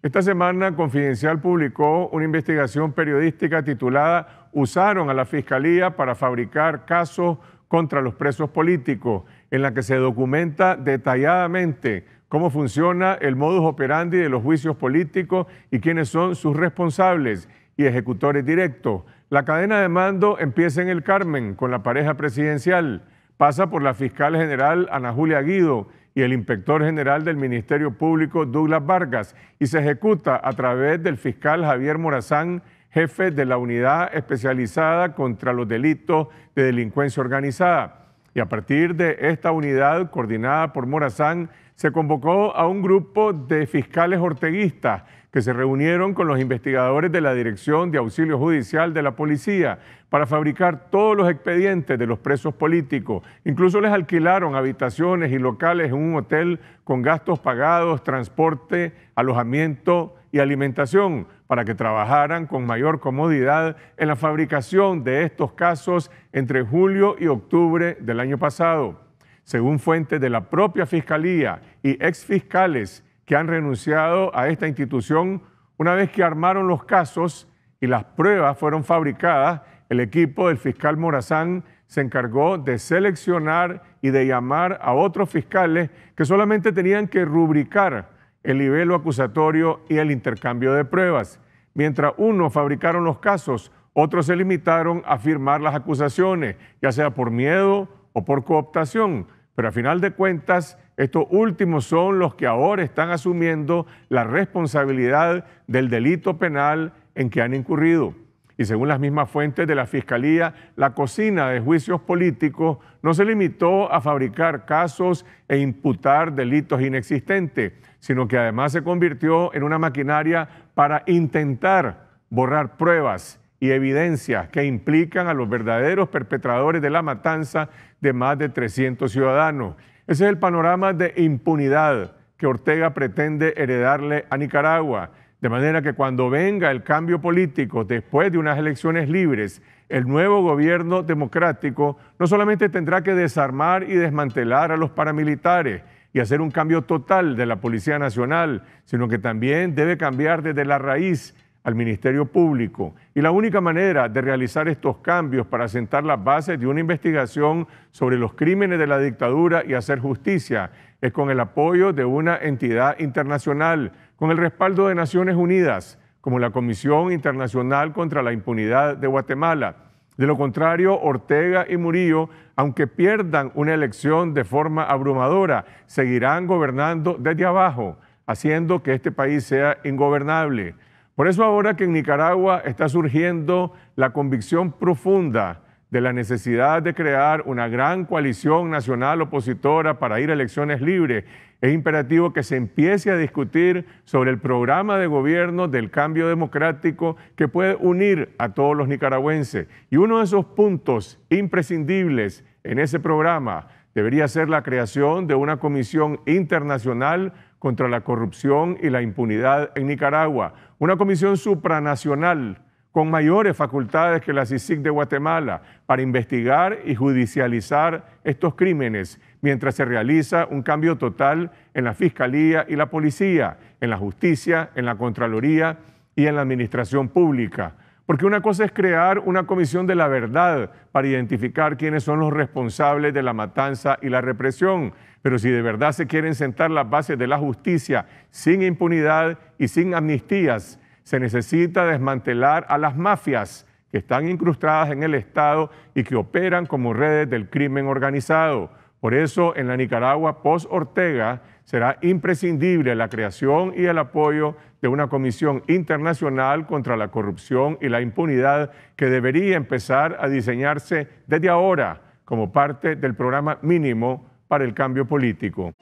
Esta semana Confidencial publicó una investigación periodística titulada Usaron a la Fiscalía para fabricar casos contra los presos políticos, en la que se documenta detalladamente cómo funciona el modus operandi de los juicios políticos y quiénes son sus responsables y ejecutores directos. La cadena de mando empieza en el Carmen con la pareja presidencial, pasa por la fiscal general Ana Julia Guido, y el inspector general del Ministerio Público, Douglas Vargas, y se ejecuta a través del fiscal Javier Morazán, jefe de la Unidad Especializada contra los Delitos de Delincuencia Organizada y a partir de esta unidad coordinada por Morazán se convocó a un grupo de fiscales orteguistas que se reunieron con los investigadores de la Dirección de Auxilio Judicial de la Policía para fabricar todos los expedientes de los presos políticos. Incluso les alquilaron habitaciones y locales en un hotel con gastos pagados, transporte, alojamiento y alimentación para que trabajaran con mayor comodidad en la fabricación de estos casos entre julio y octubre del año pasado. Según fuentes de la propia Fiscalía y exfiscales que han renunciado a esta institución, una vez que armaron los casos y las pruebas fueron fabricadas, el equipo del fiscal Morazán se encargó de seleccionar y de llamar a otros fiscales que solamente tenían que rubricar el libelo acusatorio y el intercambio de pruebas. Mientras unos fabricaron los casos, otros se limitaron a firmar las acusaciones, ya sea por miedo o por cooptación. Pero a final de cuentas, estos últimos son los que ahora están asumiendo la responsabilidad del delito penal en que han incurrido. Y según las mismas fuentes de la Fiscalía, la cocina de juicios políticos no se limitó a fabricar casos e imputar delitos inexistentes, sino que además se convirtió en una maquinaria para intentar borrar pruebas y evidencias que implican a los verdaderos perpetradores de la matanza de más de 300 ciudadanos. Ese es el panorama de impunidad que Ortega pretende heredarle a Nicaragua de manera que cuando venga el cambio político después de unas elecciones libres, el nuevo gobierno democrático no solamente tendrá que desarmar y desmantelar a los paramilitares y hacer un cambio total de la Policía Nacional, sino que también debe cambiar desde la raíz al Ministerio Público. Y la única manera de realizar estos cambios para sentar las bases de una investigación sobre los crímenes de la dictadura y hacer justicia es con el apoyo de una entidad internacional, con el respaldo de Naciones Unidas, como la Comisión Internacional contra la Impunidad de Guatemala. De lo contrario, Ortega y Murillo, aunque pierdan una elección de forma abrumadora, seguirán gobernando desde abajo, haciendo que este país sea ingobernable. Por eso ahora que en Nicaragua está surgiendo la convicción profunda de la necesidad de crear una gran coalición nacional opositora para ir a elecciones libres, es imperativo que se empiece a discutir sobre el programa de gobierno del cambio democrático que puede unir a todos los nicaragüenses. Y uno de esos puntos imprescindibles en ese programa debería ser la creación de una comisión internacional contra la corrupción y la impunidad en Nicaragua, una comisión supranacional con mayores facultades que la CICIC de Guatemala para investigar y judicializar estos crímenes, mientras se realiza un cambio total en la Fiscalía y la Policía, en la Justicia, en la Contraloría y en la Administración Pública. Porque una cosa es crear una comisión de la verdad para identificar quiénes son los responsables de la matanza y la represión. Pero si de verdad se quieren sentar las bases de la justicia sin impunidad y sin amnistías, se necesita desmantelar a las mafias que están incrustadas en el Estado y que operan como redes del crimen organizado. Por eso, en la Nicaragua post-Ortega será imprescindible la creación y el apoyo de una comisión internacional contra la corrupción y la impunidad que debería empezar a diseñarse desde ahora como parte del programa mínimo para el cambio político.